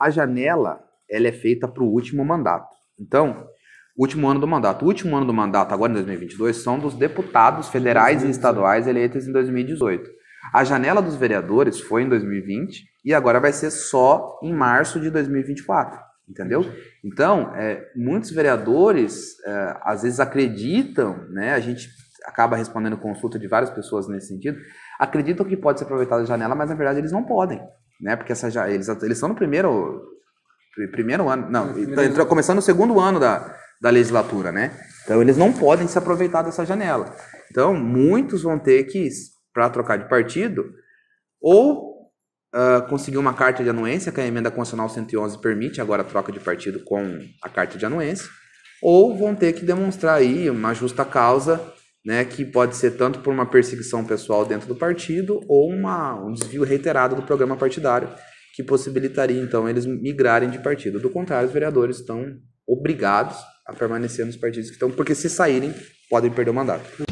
A janela ela é feita para o último mandato. Então, último ano do mandato. O último ano do mandato, agora em 2022, são dos deputados federais e estaduais eleitos em 2018. A janela dos vereadores foi em 2020 e agora vai ser só em março de 2024, entendeu? Então, é, muitos vereadores é, às vezes acreditam, né? A gente acaba respondendo consulta de várias pessoas nesse sentido, acreditam que pode ser aproveitada a janela, mas na verdade eles não podem né? Porque essa já, eles, eles estão no primeiro, primeiro ano, não, primeiro então, começando o segundo ano da, da legislatura, né? Então eles não podem se aproveitar dessa janela. Então muitos vão ter que, para trocar de partido, ou uh, conseguir uma carta de anuência, que a emenda constitucional 111 permite agora a troca de partido com a carta de anuência, ou vão ter que demonstrar aí uma justa causa né, que pode ser tanto por uma perseguição pessoal dentro do partido ou uma, um desvio reiterado do programa partidário, que possibilitaria então eles migrarem de partido. Do contrário, os vereadores estão obrigados a permanecer nos partidos que estão, porque se saírem, podem perder o mandato.